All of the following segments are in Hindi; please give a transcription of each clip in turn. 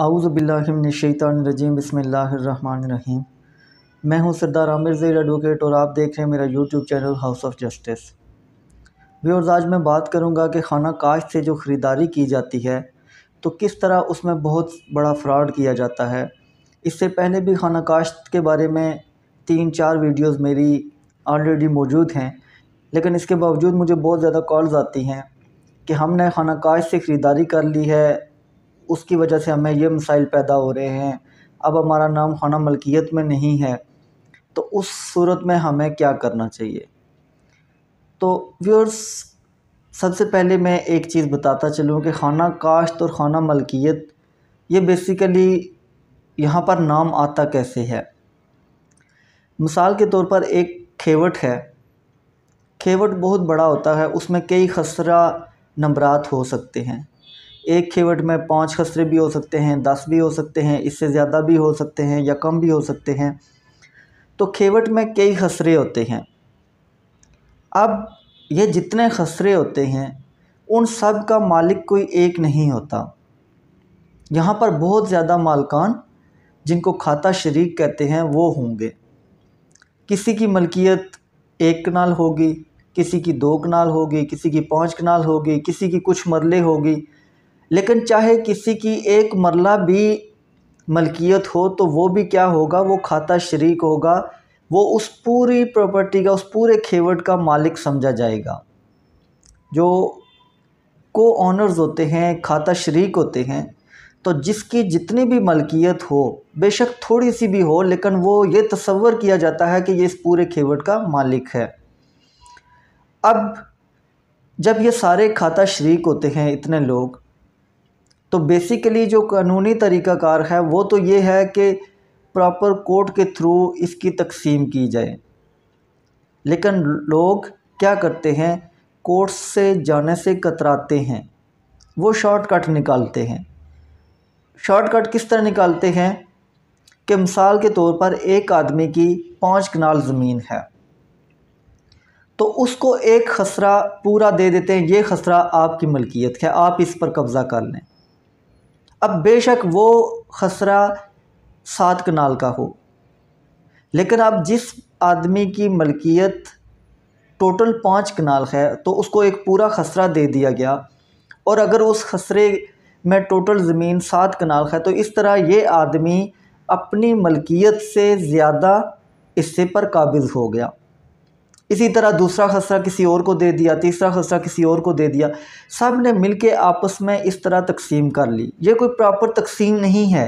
आउज़बिल्लिमिनशैतरजीम बसमीम मैं हूं सरदार आमिर जैर एडवोकेट और आप देख रहे हैं मेरा YouTube channel house of justice viewers आज मैं बात करूंगा कि खाना काश्त से जो ख़रीदारी की जाती है तो किस तरह उसमें बहुत बड़ा फ्रॉड किया जाता है इससे पहले भी खाना काश्त के बारे में तीन चार वीडियोस मेरी ऑलरेडी मौजूद हैं लेकिन इसके बावजूद मुझे बहुत ज़्यादा कॉल्स आती हैं कि हमने खाना काश से ख़रीदारी कर ली है उसकी वजह से हमें ये मसाइल पैदा हो रहे हैं अब हमारा नाम खाना मलकियत में नहीं है तो उस सूरत में हमें क्या करना चाहिए तो व्यूअर्स सबसे पहले मैं एक चीज़ बताता चलूँ कि खाना काश्त और खाना मलकियत ये बेसिकली यहाँ पर नाम आता कैसे है मिसाल के तौर पर एक खेवट है खेवट बहुत बड़ा होता है उसमें कई खसरा नंबरात हो सकते हैं एक खेवट में पांच खसरे भी हो सकते हैं दस भी हो सकते हैं इससे ज़्यादा भी हो सकते हैं या कम भी हो सकते हैं तो खेवट में कई खसरे होते हैं अब ये जितने खसरे होते हैं उन सब का मालिक कोई एक नहीं होता यहाँ पर बहुत ज़्यादा मालकान जिनको खाता शरीक कहते हैं वो होंगे किसी की मलकियत एक कनाल होगी किसी की दो कनाल होगी किसी की पाँच कनाल होगी किसी की कुछ मरले होगी लेकिन चाहे किसी की एक मरला भी मलकियत हो तो वो भी क्या होगा वो खाता शरीक होगा वो उस पूरी प्रॉपर्टी का उस पूरे खेवट का मालिक समझा जाएगा जो को ऑनर्स होते हैं खाता शरीक होते हैं तो जिसकी जितनी भी मलकियत हो बेशक थोड़ी सी भी हो लेकिन वो ये तस्वर किया जाता है कि ये इस पूरे खेवट का मालिक है अब जब ये सारे खाता शरीक होते हैं इतने लोग तो बेसिकली जो कानूनी तरीक़ाकार है वो तो ये है कि प्रॉपर कोर्ट के थ्रू इसकी तकसीम की जाए लेकिन लोग क्या करते हैं कोर्ट से जाने से कतराते हैं वो शॉर्टकट निकालते हैं शॉर्टकट किस तरह निकालते हैं कि मिसाल के तौर पर एक आदमी की पाँच कनाल ज़मीन है तो उसको एक खसरा पूरा दे देते हैं ये खसरा आपकी मलकियत है आप इस पर कब्ज़ा कर लें अब बेशक वो खसरा सात कनाल का हो लेकिन अब जिस आदमी की मलकियत टोटल पाँच कनाल है तो उसको एक पूरा खसरा दे दिया गया और अगर उस खसरे में टोटल ज़मीन सात कनाल है तो इस तरह ये आदमी अपनी मलकियत से ज़्यादा इससे पर काबिज़ हो गया इसी तरह दूसरा खसरा किसी और को दे दिया तीसरा खसरा किसी और को दे दिया सब ने मिल के आपस में इस तरह तकसीम कर ली ये कोई प्रॉपर तकसीम नहीं है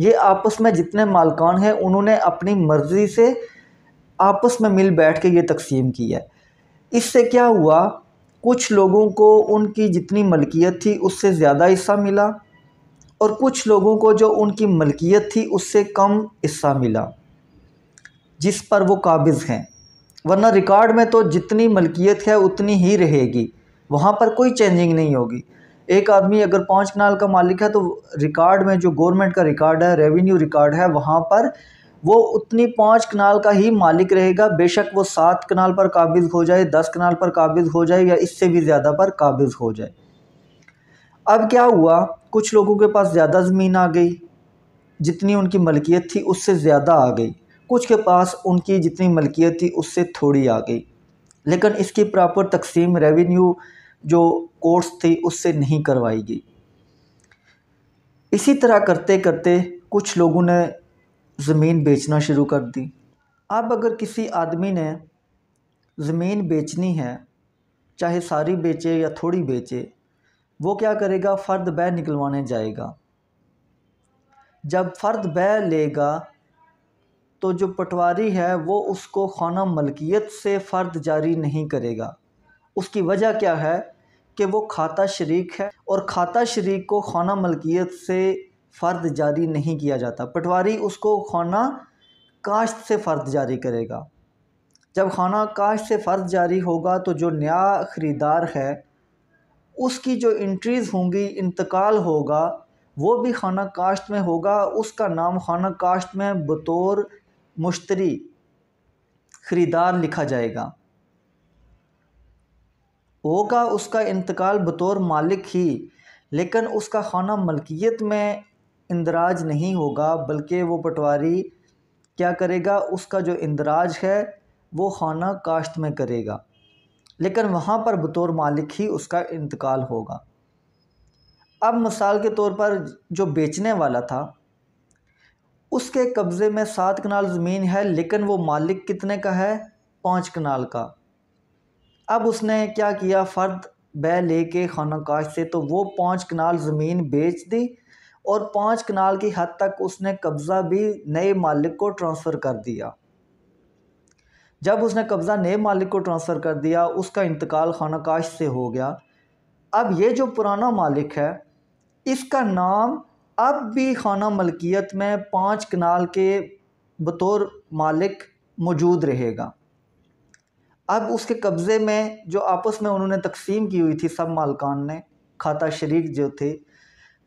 ये आपस में जितने मालकान हैं उन्होंने अपनी मर्ज़ी से आपस में मिल बैठ के ये तकसीम की है इससे क्या हुआ कुछ लोगों को उनकी जितनी मलकियत थी उससे ज़्यादा हिस्सा मिला और कुछ लोगों को जो उनकी मलकियत थी उससे कम हिस्सा मिला जिस पर वो काबिज़ हैं वरना रिकॉर्ड में तो जितनी मलकियत है उतनी ही रहेगी वहाँ पर कोई चेंजिंग नहीं होगी एक आदमी अगर पाँच कनाल का मालिक है तो रिकॉर्ड में जो गवर्नमेंट का रिकॉर्ड है रेवेन्यू रिकॉर्ड है वहाँ पर वो उतनी पाँच कनाल का ही मालिक रहेगा बेशक वो सात कनाल पर काबिज़ हो जाए दस कनाल पर काबिज़ हो जाए या इससे भी ज़्यादा पर काबिज़ हो जाए अब क्या हुआ कुछ लोगों के पास ज़्यादा ज़मीन आ गई जितनी उनकी मलकियत थी उससे ज़्यादा आ गई कुछ के पास उनकी जितनी मलकियत थी उससे थोड़ी आ गई लेकिन इसकी प्रॉपर तकसीम रेवेन्यू जो कोर्स थी उससे नहीं करवाई गई इसी तरह करते करते कुछ लोगों ने ज़मीन बेचना शुरू कर दी अब अगर किसी आदमी ने ज़मीन बेचनी है चाहे सारी बेचे या थोड़ी बेचे वो क्या करेगा फ़र्द बै निकलवाने जाएगा जब फ़र्द बै लेगा तो जो पटवारी है वो उसको खाना मलकियत से फ़र्द जारी नहीं करेगा उसकी वजह क्या है कि वो खाता शरीक है और खाता शरीक को खाना मलकियत से फ़र्द जारी नहीं किया जाता पटवारी उसको खाना काश्त से फ़र्द जारी करेगा जब खाना काश्त से फ़र्द जारी होगा तो जो नया ख़रीदार है उसकी जो इंट्रीज़ होंगी इंतकाल होगा वो भी खाना काश्त में होगा उसका नाम खाना काश्त में बतौर मुश्तरी खरीदार लिखा जाएगा होगा उसका इंतकाल बतौर मालिक ही लेकिन उसका खाना मलकियत में इंदराज नहीं होगा बल्कि वो पटवारी क्या करेगा उसका जो इंदराज है वो खाना काश्त में करेगा लेकिन वहाँ पर बतौर मालिक ही उसका इंतकाल होगा अब मिसाल के तौर पर जो बेचने वाला था उसके कब्ज़े में सात कनाल ज़मीन है लेकिन वो मालिक कितने का है पाँच कनाल का अब उसने क्या किया फ़र्द बै ले के खाना काश से तो वो पाँच कनाल ज़मीन बेच दी और पाँच कनाल की हद तक उसने कब्ज़ा भी नए मालिक को ट्रांसफ़र कर दिया जब उसने कब्ज़ा नए मालिक को ट्रांसफ़र कर दिया उसका इंतकाल खाना काश से हो गया अब ये जो पुराना मालिक है इसका नाम अब भी खाना मलकियत में पाँच कनाल के बतौर मालिक मौजूद रहेगा अब उसके कब्ज़े में जो आपस में उन्होंने तकसीम की हुई थी सब मालकान ने खाता शरीक जो थे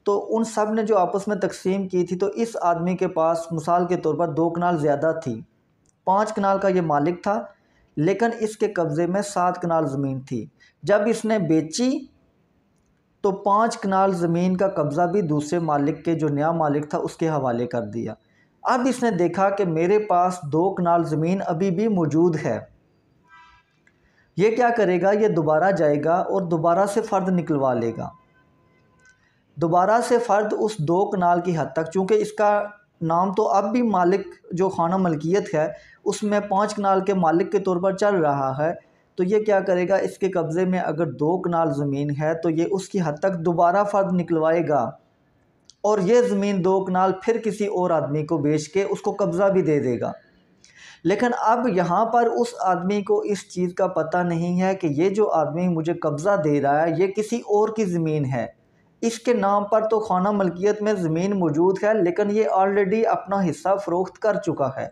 तो उन सब ने जो आपस में तकसीम की थी तो इस आदमी के पास मिसाल के तौर पर दो कनाल ज़्यादा थी पाँच कनाल का ये मालिक था लेकिन इसके कब्ज़े में सात कनाल ज़मीन थी जब इसने बेची तो पाँच कनाल ज़मीन का कब्ज़ा भी दूसरे मालिक के जो नया मालिक था उसके हवाले कर दिया अब इसने देखा कि मेरे पास दो कनाल ज़मीन अभी भी मौजूद है ये क्या करेगा ये दोबारा जाएगा और दोबारा से फ़र्द निकलवा लेगा दोबारा से फ़र्द उस दो कनाल की हद तक चूँकि इसका नाम तो अब भी मालिक जो खाना मलकियत है उसमें पाँच कनाल के मालिक के तौर पर चल रहा है तो ये क्या करेगा इसके कब्ज़े में अगर दो कनाल ज़मीन है तो ये उसकी हद तक दोबारा फ़र्द निकलवाएगा और ये ज़मीन दो कनाल फिर किसी और आदमी को बेच के उसको कब्ज़ा भी दे देगा लेकिन अब यहाँ पर उस आदमी को इस चीज़ का पता नहीं है कि ये जो आदमी मुझे कब्ज़ा दे रहा है ये किसी और की ज़मीन है इसके नाम पर तो खाना मलकियत में ज़मीन मौजूद है लेकिन ये ऑलरेडी अपना हिस्सा फ़रोख्त कर चुका है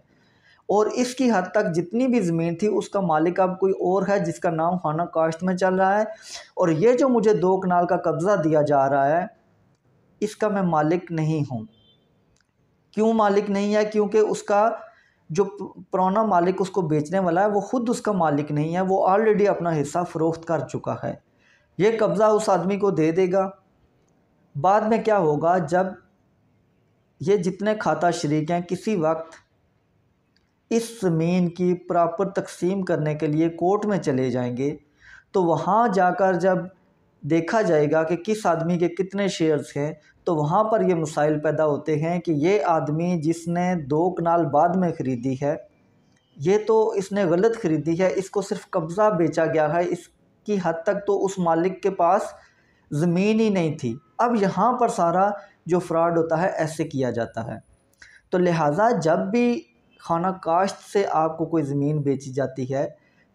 और इसकी हद तक जितनी भी ज़मीन थी उसका मालिक अब कोई और है जिसका नाम खाना काश्त में चल रहा है और ये जो मुझे दो कनाल का कब्ज़ा दिया जा रहा है इसका मैं मालिक नहीं हूँ क्यों मालिक नहीं है क्योंकि उसका जो पुराना मालिक उसको बेचने वाला है वो ख़ुद उसका मालिक नहीं है वो ऑलरेडी अपना हिस्सा फ़रोख्त कर चुका है ये कब्ज़ा उस आदमी को दे देगा बाद में क्या होगा जब ये जितने खाता शरीक हैं किसी वक्त इस ज़मीन की प्रॉपर तकसीम करने के लिए कोर्ट में चले जाएंगे तो वहाँ जाकर जब देखा जाएगा कि किस आदमी के कितने शेयर्स हैं तो वहाँ पर ये मसाइल पैदा होते हैं कि ये आदमी जिसने दो कनाल बाद में ख़रीदी है ये तो इसने गलत ख़रीदी है इसको सिर्फ कब्ज़ा बेचा गया है इसकी हद तक तो उस मालिक के पास ज़मीन ही नहीं थी अब यहाँ पर सारा जो फ्रॉड होता है ऐसे किया जाता है तो लिहाजा जब भी खाना काश्त से आपको कोई ज़मीन बेची जाती है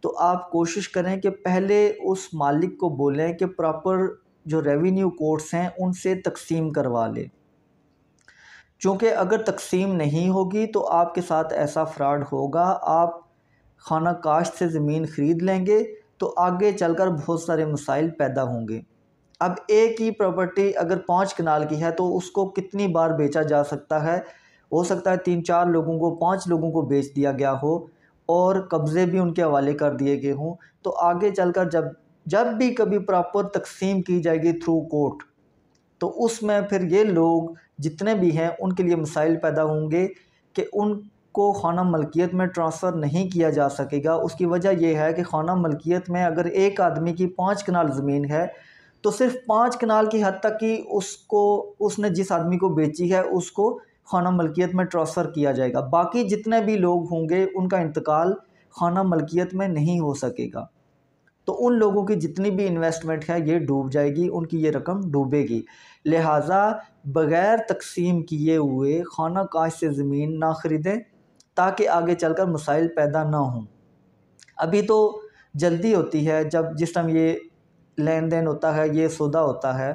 तो आप कोशिश करें कि पहले उस मालिक को बोलें कि प्रॉपर जो रेवेन्यू कोर्ट्स हैं उनसे तकसीम करवा लें चूँकि अगर तकसीम नहीं होगी तो आपके साथ ऐसा फ्रॉड होगा आप खाना काश्त से ज़मीन ख़रीद लेंगे तो आगे चलकर बहुत सारे मसाइल पैदा होंगे अब एक ही प्रॉपर्टी अगर पाँच कनाल की है तो उसको कितनी बार बेचा जा सकता है हो सकता है तीन चार लोगों को पाँच लोगों को बेच दिया गया हो और कब्ज़े भी उनके हवाले कर दिए गए हों तो आगे चलकर जब जब भी कभी प्रॉपर तकसीम की जाएगी थ्रू कोर्ट तो उसमें फिर ये लोग जितने भी हैं उनके लिए मसाइल पैदा होंगे कि उनको खाना मलकियत में ट्रांसफ़र नहीं किया जा सकेगा उसकी वजह यह है कि खाना मलकियत में अगर एक आदमी की पाँच कनाल ज़मीन है तो सिर्फ पाँच कनाल की हद तक ही उसको उसने जिस आदमी को बेची है उसको खाना मलकियत में ट्रांसफ़र किया जाएगा बाकी जितने भी लोग होंगे उनका इंतकाल खाना मलकियत में नहीं हो सकेगा तो उन लोगों की जितनी भी इन्वेस्टमेंट है ये डूब जाएगी उनकी ये रकम डूबेगी लिहाजा बग़ैर तकसीम किए हुए खाना काश से ज़मीन ना ख़रीदें ताकि आगे चल कर मसाइल पैदा ना हों अभी तो जल्दी होती है जब जिस टाइम ये लेन देन होता है ये सौदा होता है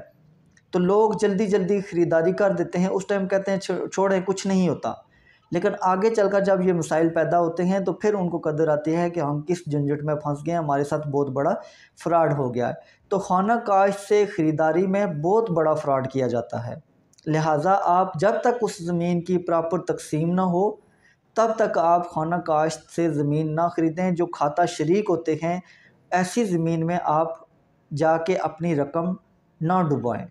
तो लोग जल्दी जल्दी ख़रीदारी कर देते हैं उस टाइम कहते हैं छोड़ें कुछ नहीं होता लेकिन आगे चलकर जब ये मसाइल पैदा होते हैं तो फिर उनको कदर आती है कि हम किस झंझट में फंस गए हमारे साथ बहुत बड़ा फ्रॉड हो गया है तो खाना काश से ख़रीदारी में बहुत बड़ा फ्रॉड किया जाता है लिहाजा आप जब तक उस ज़मीन की प्रॉपर तकसीम ना हो तब तक आप खाना काश से ज़मीन ना ख़रीदें जो खाता शरीक होते हैं ऐसी ज़मीन में आप जाके अपनी रकम ना डुबाएँ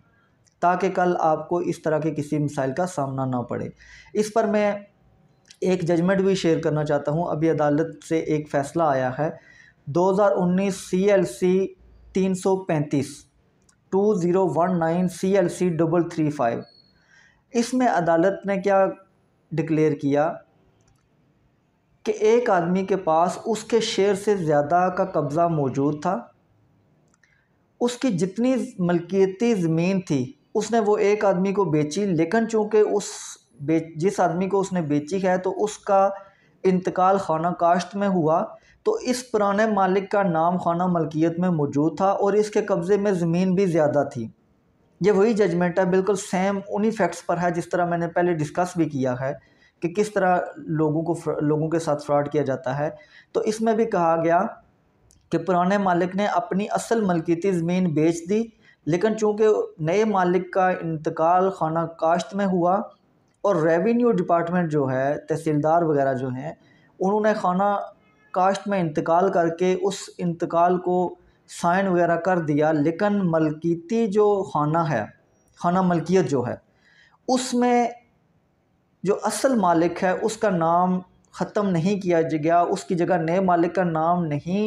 ताकि कल आपको इस तरह के किसी मिसाइल का सामना ना पड़े इस पर मैं एक जजमेंट भी शेयर करना चाहता हूँ अभी अदालत से एक फ़ैसला आया है 2019 CLC 335 2019 CLC double three five इसमें अदालत ने क्या डिक्लेयर किया कि एक आदमी के पास उसके शेयर से ज़्यादा का कब्ज़ा मौजूद था उसकी जितनी मलकियती ज़मीन थी उसने वो एक आदमी को बेची लेकिन चूँकि उस बेच जिस आदमी को उसने बेची है तो उसका इंतकाल खाना काश्त में हुआ तो इस पुराने मालिक का नाम खाना मलकियत में मौजूद था और इसके कब्ज़े में ज़मीन भी ज़्यादा थी ये वही जजमेंट है बिल्कुल सेम उन्हीं फैक्ट्स पर है जिस तरह मैंने पहले डिस्कस भी किया है कि किस तरह लोगों को लोगों के साथ फ्रॉड किया जाता है तो इसमें भी कहा गया कि पुराने मालिक ने अपनी असल मलकीती ज़मीन बेच दी लेकिन चूँकि नए मालिक का इंतकाल खाना काश्त में हुआ और रेवेन्यू डिपार्टमेंट जो है तहसीलदार वगैरह जो हैं उन्होंने खाना काश्त में इंतकाल करके उस इंतकाल को साइन वगैरह कर दिया लेकिन मलकीती जो खाना है खाना मलकियत जो है उसमें जो असल मालिक है उसका नाम ख़त्म नहीं किया गया उसकी जगह नए मालिक का नाम नहीं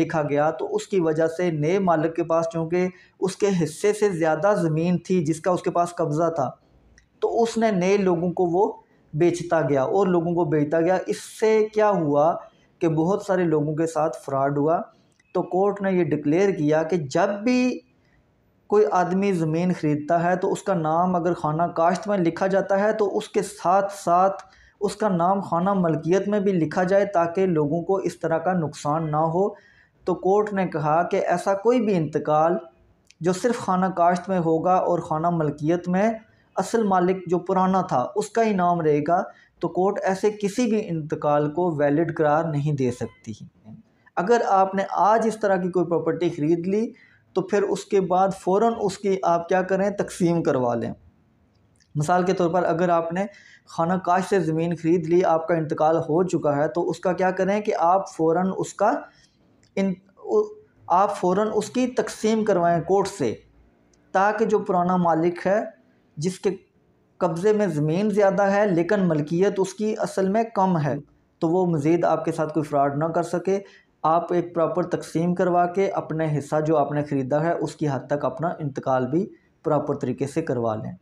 लिखा गया तो उसकी वजह से नए मालिक के पास चूँकि उसके हिस्से से ज़्यादा ज़मीन थी जिसका उसके पास कब्ज़ा था तो उसने नए लोगों को वो बेचता गया और लोगों को बेचता गया इससे क्या हुआ कि बहुत सारे लोगों के साथ फ्रॉड हुआ तो कोर्ट ने यह डिक्लेयर किया कि जब भी कोई आदमी ज़मीन ख़रीदता है तो उसका नाम अगर खाना काश्त में लिखा जाता है तो उसके साथ साथ उसका नाम खाना मलकियत में भी लिखा जाए ताकि लोगों को इस तरह का नुकसान ना हो तो कोर्ट ने कहा कि ऐसा कोई भी इंतकाल जो सिर्फ खाना काश्त में होगा और खाना मलकियत में असल मालिक जो पुराना था उसका ही नाम रहेगा तो कोर्ट ऐसे किसी भी इंतकाल को वैलिड करार नहीं दे सकती अगर आपने आज इस तरह की कोई प्रॉपर्टी ख़रीद ली तो फिर उसके बाद फ़ौर उसकी आप क्या करें तकसीम करवा लें मिसाल के तौर पर अगर आपने खाना काश से ज़मीन ख़रीद ली आपका इंतकाल हो चुका है तो उसका क्या करें कि आप फ़ौर उसका इन आप फ़ौर उसकी तकसीम करवाएँ कोर्ट से ताकि जो पुराना मालिक है जिसके कब्ज़े में ज़मीन ज़्यादा है लेकिन मलकियत उसकी असल में कम है तो वो मज़ीद आपके साथ कोई फ्रॉड ना कर सके आप एक प्रॉपर तकसीम करवा के अपने हिस्सा जो आपने ख़रीदा है उसकी हद तक अपना इंतकाल भी प्रॉपर तरीके से करवा लें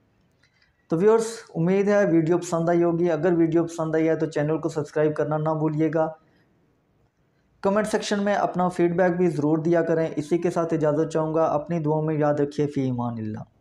तो व्यूअर्स उम्मीद है वीडियो पसंद आई होगी अगर वीडियो पसंद आई है तो चैनल को सब्सक्राइब करना ना भूलिएगा कमेंट सेक्शन में अपना फीडबैक भी ज़रूर दिया करें इसी के साथ इजाज़त चाहूँगा अपनी दुआओं में याद रखिए फ़ी ईमान